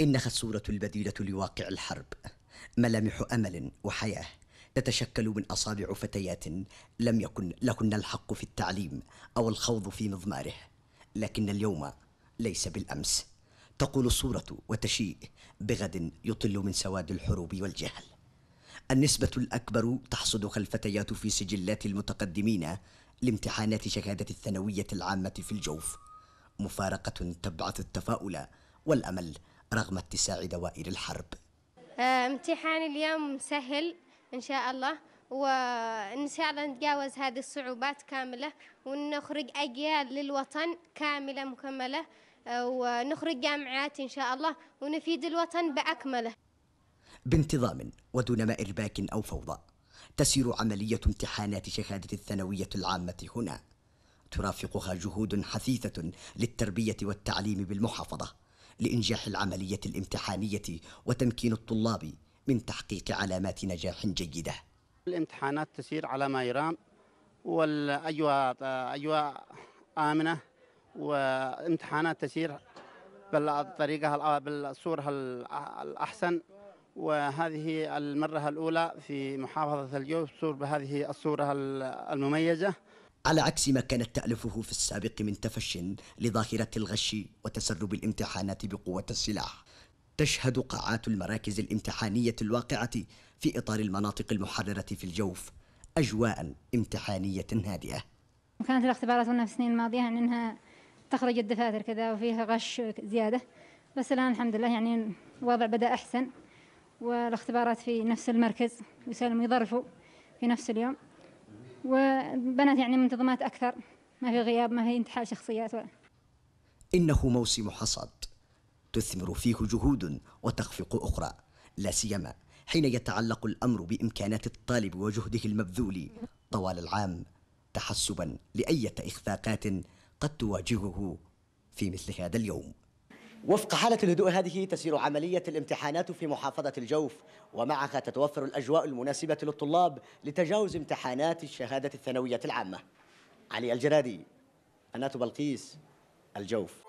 إنها الصورة البديلة لواقع الحرب ملامح أمل وحياة تتشكل من أصابع فتيات لم يكن لهن الحق في التعليم أو الخوض في مضماره لكن اليوم ليس بالأمس تقول الصورة وتشيء بغد يطل من سواد الحروب والجهل النسبة الأكبر تحصدها الفتيات في سجلات المتقدمين لامتحانات شهادة الثانوية العامة في الجوف مفارقة تبعث التفاؤل والأمل رغم اتساع دوائر الحرب آه، امتحان اليوم سهل إن شاء الله وإن شاء الله نتجاوز هذه الصعوبات كاملة ونخرج أجيال للوطن كاملة مكملة آه، ونخرج جامعات إن شاء الله ونفيد الوطن بأكمله بانتظام ودون ما إرباك أو فوضى تسير عملية امتحانات شهادة الثانوية العامة هنا ترافقها جهود حثيثة للتربية والتعليم بالمحافظة لإنجاح العملية الامتحانية وتمكين الطلاب من تحقيق علامات نجاح جيدة الامتحانات تسير على ما يرام والأجواء أجواء آمنة وامتحانات تسير بالطريقة بالصورة الأحسن وهذه المرة الأولى في محافظة الجوف بهذه الصورة المميزة على عكس ما كانت تألفه في السابق من تفش لظاهرة الغش وتسرب الامتحانات بقوة السلاح تشهد قاعات المراكز الامتحانية الواقعة في إطار المناطق المحررة في الجوف أجواء امتحانية هادئة وكانت الاختبارات هنا في السنين الماضية يعني أنها تخرج الدفاتر كذا وفيها غش زيادة بس الآن الحمد لله يعني الوضع بدأ أحسن والاختبارات في نفس المركز ويسلموا يظرفوا في نفس اليوم وبنت يعني منتظمات أكثر ما في غياب ما في انتحال شخصيات و... إنه موسم حصاد تثمر فيه جهود وتخفق أخرى لا سيما حين يتعلق الأمر بإمكانات الطالب وجهده المبذول طوال العام تحسبا لأية إخفاقات قد تواجهه في مثل هذا اليوم وفق حالة الهدوء هذه تسير عملية الامتحانات في محافظة الجوف ومعها تتوفر الأجواء المناسبة للطلاب لتجاوز امتحانات الشهادة الثانوية العامة علي الجرادي أنات بلقيس الجوف